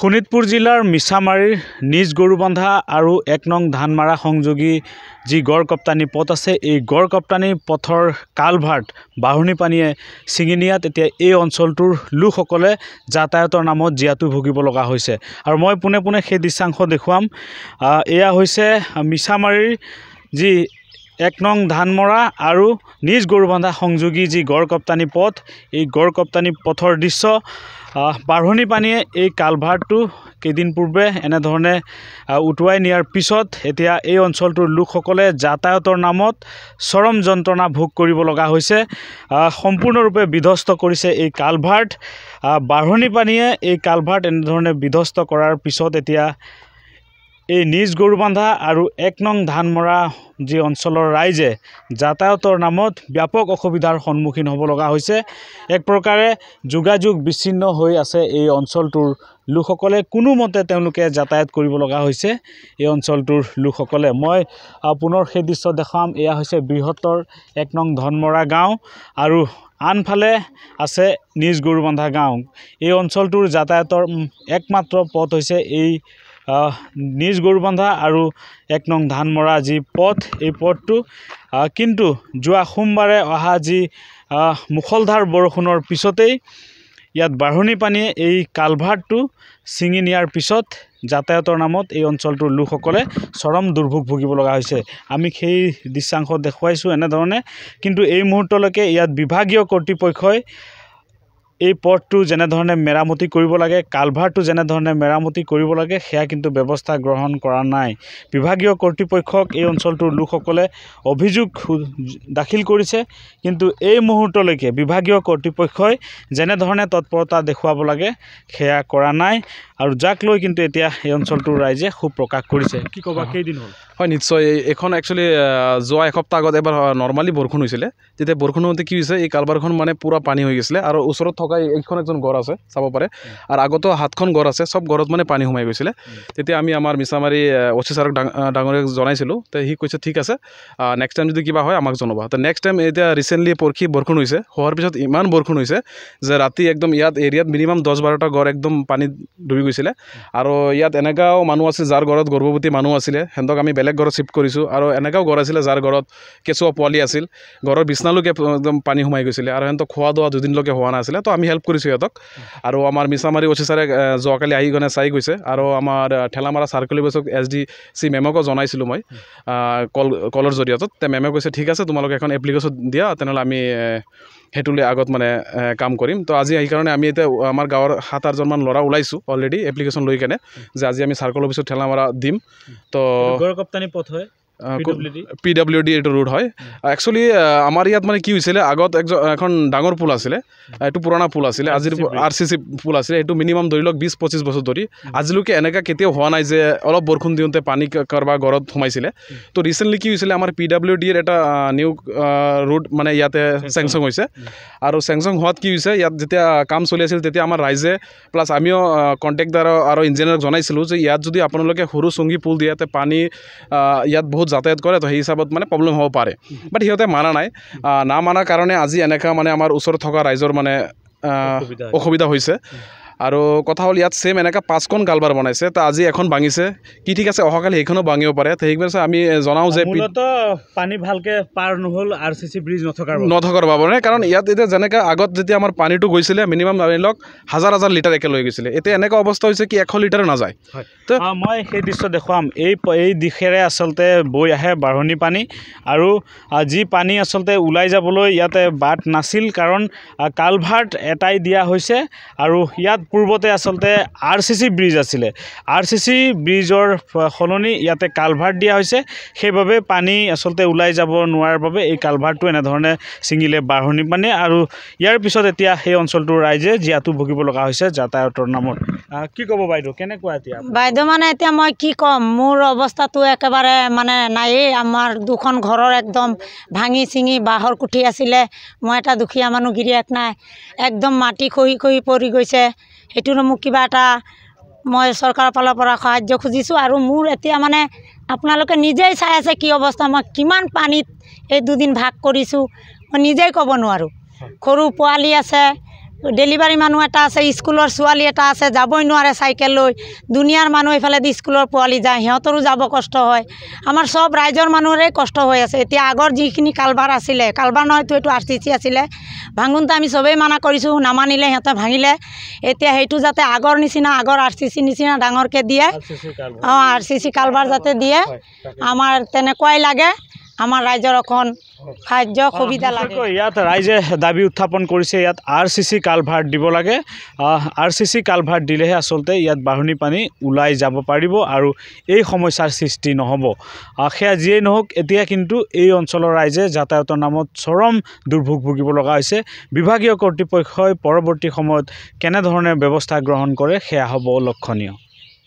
শোণিতপুৰ জিলাৰ মিছামাৰীৰ নিজ গৰু গৰুবন্ধা আৰু এক নং ধানমাৰা সংযোগী যি গড়কপ্তানী পথ আছে এই গড়কপ্তানী পথৰ কালভাৰ্ট বাঢ়নী পানীয়ে ছিঙি নিয়াত এতিয়া এই অঞ্চলটোৰ লোকসকলে যাতায়তৰ নামত জীয়াতু ভুগিব লগা হৈছে আৰু মই পোনে পোনে সেই দৃশ্যাংশ দেখুৱাম এয়া হৈছে মিছামাৰীৰ যি এক নং ধানমৰা আৰু নিজ গৰু গৰুবন্ধা সংযোগী যি গড়কপ্তানী পথ এই গড়কপ্তানী পথৰ দৃশ্য বাঢ়নী পানীয়ে এই কালভাৰটো কেইদিন পূৰ্বে এনেধৰণে উটুৱাই নিয়াৰ পিছত এতিয়া এই অঞ্চলটোৰ লোকসকলে যাতায়তৰ নামত চৰম যন্ত্ৰণা ভোগ কৰিব লগা হৈছে সম্পূৰ্ণৰূপে বিধ্বস্ত কৰিছে এই কালভাৰ্ট বাঢ়নী পানীয়ে এই কালভাৰ্ট এনেধৰণে বিধ্বস্ত কৰাৰ পিছত এতিয়া এই নিজ গৰু বান্ধা আৰু এক নং ধান মৰা যি অঞ্চলৰ ৰাইজে যাতায়তৰ নামত ব্যাপক অসুবিধাৰ সন্মুখীন হ'ব লগা হৈছে এক প্ৰকাৰে যোগাযোগ বিচ্ছিন্ন হৈ আছে এই অঞ্চলটোৰ লোকসকলে কোনোমতে তেওঁলোকে যাতায়ত কৰিব লগা হৈছে এই অঞ্চলটোৰ লোকসকলে মই পুনৰ সেই দৃশ্য দেখুৱাম এয়া হৈছে বৃহত্তৰ এক নং ধনমৰা গাঁও আৰু আনফালে আছে নিজ গৰু বান্ধা গাঁও এই অঞ্চলটোৰ যাতায়তৰ একমাত্ৰ পথ হৈছে এই নিজ গৰু বন্ধা আৰু এক নং ধান মৰা যি পথ এই পথটো কিন্তু যোৱা সোমবাৰে অহা যি মুখলধাৰ বৰষুণৰ পিছতেই ইয়াত বাঢ়নী পানীয়ে এই কালভাৰটো ছিঙি নিয়াৰ পিছত যাতায়তৰ নামত এই অঞ্চলটোৰ লোকসকলে চৰম দুৰ্ভোগ ভুগিব লগা হৈছে আমি সেই দৃশ্যাংশ দেখুৱাইছোঁ এনেধৰণে কিন্তু এই মুহূৰ্তলৈকে ইয়াত বিভাগীয় কৰ্তৃপক্ষই এই পথটো যেনেধৰণে মেৰামতি কৰিব লাগে কালভাৰটো যেনেধৰণে মেৰামতি কৰিব লাগে সেয়া কিন্তু ব্যৱস্থা গ্ৰহণ কৰা নাই বিভাগীয় কৰ্তৃপক্ষক এই অঞ্চলটোৰ লোকসকলে অভিযোগ দাখিল কৰিছে কিন্তু এই মুহূৰ্তলৈকে বিভাগীয় কৰ্তৃপক্ষই যেনেধৰণে তৎপৰতা দেখুৱাব লাগে সেয়া কৰা নাই আৰু যাক লৈ কিন্তু এতিয়া এই অঞ্চলটোৰ ৰাইজে সুপ্ৰকাশ কৰিছে কি ক'বা কেইদিন হ'ল হয় নিশ্চয় এইখন একচুৱেলি যোৱা এসপ্তাহ আগত এবাৰ নৰ্মেলি বৰষুণ হৈছিলে তেতিয়া বৰষুণ হওঁতে কি হৈছে এই কাৰবাৰখন মানে পূৰা পানী হৈ গৈছিলে আৰু ওচৰত থকা এইখন এখন ঘৰ আছে চাব পাৰে আৰু আগতেও সাতখন ঘৰ আছে চব ঘৰত মানে পানী সোমাই গৈছিলে তেতিয়া আমি আমাৰ মিছামাৰী অচি ছাৰক ডাঙৰীয়াক জনাইছিলোঁ তে সি কৈছে ঠিক আছে নেক্সট টাইম যদি কিবা হয় আমাক জনাবা তো নেক্সট টাইম এতিয়া ৰিচেণ্টলি পৰখি বৰষুণ হৈছে হোৱাৰ পিছত ইমান বৰষুণ হৈছে যে ৰাতি একদম ইয়াত এৰিয়াত মিনিমাম দহ বাৰটা ঘৰ একদম পানীত ডুবি গৈছিলে আৰু ইয়াত এনেকুৱাও মানুহ আছিল যাৰ ঘৰত গৰ্ভৱতী মানুহ আছিলে সিহঁতক আমি বেলেগ ঘৰত শ্বিফ্ট কৰিছোঁ আৰু এনেকুৱাও ঘৰ আছিলে যাৰ ঘৰত কেঁচুৱা পোৱালি আছিল ঘৰৰ বিচনালৈকে একদম পানী সোমাই গৈছিলে আৰু সিহঁতক খোৱা দোৱা দুদিনলৈকে হোৱা নাছিলে তো আমি হেল্প কৰিছোঁ সিহঁতক আৰু আমাৰ মিছামাৰী অফিচাৰে যোৱাকালি আহি কিনে চাই গৈছে আৰু আমাৰ ঠেলামাৰা চাৰ্কল বেচক এছ ডি চি মেমকো জনাইছিলোঁ মই কল কলৰ জৰিয়তে তে মেমে কৈছে ঠিক আছে তোমালোকে এখন এপ্লিকেশ্যন দিয়া তেনেহ'লে আমি সেইটোলৈ আগত মানে কাম কৰিম তো আজি সেইকাৰণে আমি এতিয়া আমাৰ গাঁৱৰ সাত আঠজনমান ল'ৰা ওলাইছোঁ অলৰেডি এপ্লিকেশ্যন লৈ কেনে যে আজি আমি চাৰ্কল অফিচত ঠেলা মৰা দিম তো কাপ্তানি পথ হয় পি ডাব্লিউ ডি এইটো ৰোড হয় একচুৱেলি আমাৰ ইয়াত মানে কি হৈছিলে আগত এখন ডাঙৰ পুল আছিলে এইটো পুৰণা পুল আছিলে আজিৰ আৰ চি চি পুল আছিলে সেইটো মিনিমাম ধৰি লওক বিছ পঁচিছ বছৰ ধৰি আজিলৈকে এনেকুৱা কেতিয়াও হোৱা নাই যে অলপ বৰষুণ দিওঁতে পানী কাৰোবাৰ ঘৰত সোমাইছিলে তো ৰিচেণ্টলি কি হৈছিলে আমাৰ পি ডাব্লিউ ডিৰ এটা নিউ ৰোড মানে ইয়াতে চেংচন হৈছে আৰু চেংচন হোৱাত কি হৈছে ইয়াত যেতিয়া কাম চলি আছিল তেতিয়া আমাৰ ৰাইজে প্লাছ আমিও কণ্টেক্টাৰ আৰু ইঞ্জিনিয়াৰক জনাইছিলোঁ যে ইয়াত যদি আপোনালোকে সৰু চুঙি পুল দিয়াতে পানী ইয়াত বহুত বহুত যাতায়াত কৰে তো সেই হিচাপত মানে প্ৰব্লেম হ'ব পাৰে বাট সিহঁতে মানা নাই নামানাৰ কাৰণে আজি এনেকুৱা মানে আমাৰ ওচৰত থকা ৰাইজৰ মানে অসুবিধা হৈছে আৰু কথা হ'ল ইয়াত ছেম এনেকৈ পাঁচখন গালবাৰ বনাইছে তো আজি এখন ভাঙিছে কি ঠিক আছে অহাকালি সেইখনো ভাঙিব পাৰে তো সেইকাৰণে আমি জনাওঁ যে পানী ভালকৈ পাৰ নহ'ল আৰ চি চি ব্ৰিজ নথকাৰ নথকাৰ বাবে কাৰণ ইয়াত এতিয়া যেনেকৈ আগত যেতিয়া আমাৰ পানীটো গৈছিলে মিনিমাম ধৰি লওক হাজাৰ হাজাৰ লিটাৰ একে লৈ গৈছিলে এতিয়া এনেকুৱা অৱস্থা হৈছে কি এশ লিটাৰ নাযায় হয় তো মই সেই দৃশ্য দেখুৱাম এই এই দিশেৰে আচলতে বৈ আহে বাঢ়নি পানী আৰু যি পানী আচলতে ওলাই যাবলৈ ইয়াতে বাট নাছিল কাৰণ কালভাৰ্ট এটাই দিয়া হৈছে আৰু ইয়াত পূৰ্বতে আচলতে আৰ চি চি ব্ৰিজ আছিলে আৰ চি চি ব্ৰিজৰ সলনি ইয়াতে কালভাৰ্ট দিয়া হৈছে সেইবাবে পানী আচলতে ওলাই যাব নোৱাৰাৰ বাবে এই কালভাৰ্টটো এনেধৰণে ছিঙিলে বাঢ়নি পানী আৰু ইয়াৰ পিছত এতিয়া সেই অঞ্চলটোৰ ৰাইজে জীয়াটো ভুগিব লগা হৈছে যাতায়াতৰ নামত কি ক'ব বাইদেউ কেনেকুৱা এতিয়া বাইদেউ মানে এতিয়া মই কি ক'ম মোৰ অৱস্থাটো একেবাৰে মানে নায়েই আমাৰ দুখন ঘৰৰ একদম ভাঙি ছিঙি বাঁহৰ কুঠি আছিলে মই এটা দুখীয়া মানুহ গিৰিয়েক নাই একদম মাটি খহি খহি পৰি গৈছে সেইটোনো মোক কিবা এটা মই চৰকাৰৰ ফালৰ পৰা সাহাৰ্য খুজিছোঁ আৰু মোৰ এতিয়া মানে আপোনালোকে নিজেই চাই আছে কি অৱস্থা মই কিমান পানীত এই দুদিন ভাগ কৰিছোঁ মই নিজেই ক'ব নোৱাৰোঁ সৰু পোৱালি আছে ডেলিভারি মানুষ এটা আছে স্কুলের ছালি এটা আছে যাবই নয় সাইকেল লো দুনিয়ার মানুষ এফালে স্কুলের পালি যায় হতরও যাব কষ্ট হয় আমার সব রাইজর মানুষরে কষ্ট হয়ে আছে এটা আগর যিনি কালবার আসলে কালবার নয় তো আর সি সি আসলে ভাঙুন তো আমি সবই মানা করছো নামানিলে হেঁতে ভাঙিলে এটা সেইটা যাতে আগর নিচিনা আগর আর সি সি নিচিনা ডরকে দিয়ে আর সি সি কালবার যাতে দিয়ে আমার তেনেকাই লাগে আমাৰ ৰাইজৰ এখন কাৰ্য সুবিধা লাগে ইয়াত ৰাইজে দাবী উত্থাপন কৰিছে ইয়াত আৰ চি চি কালভাৰ্ট দিব লাগে আৰ চি চি কালভাৰ্ট দিলেহে আচলতে ইয়াত বাঢ়নী পানী ওলাই যাব পাৰিব আৰু এই সমস্যাৰ সৃষ্টি নহ'ব সেয়া যিয়েই নহওক এতিয়া কিন্তু এই অঞ্চলৰ ৰাইজে যাতায়াতৰ নামত চৰম দুৰ্ভোগ ভুগিব লগা হৈছে বিভাগীয় কৰ্তৃপক্ষই পৰৱৰ্তী সময়ত কেনেধৰণে ব্যৱস্থা গ্ৰহণ কৰে সেয়া হ'ব লক্ষণীয়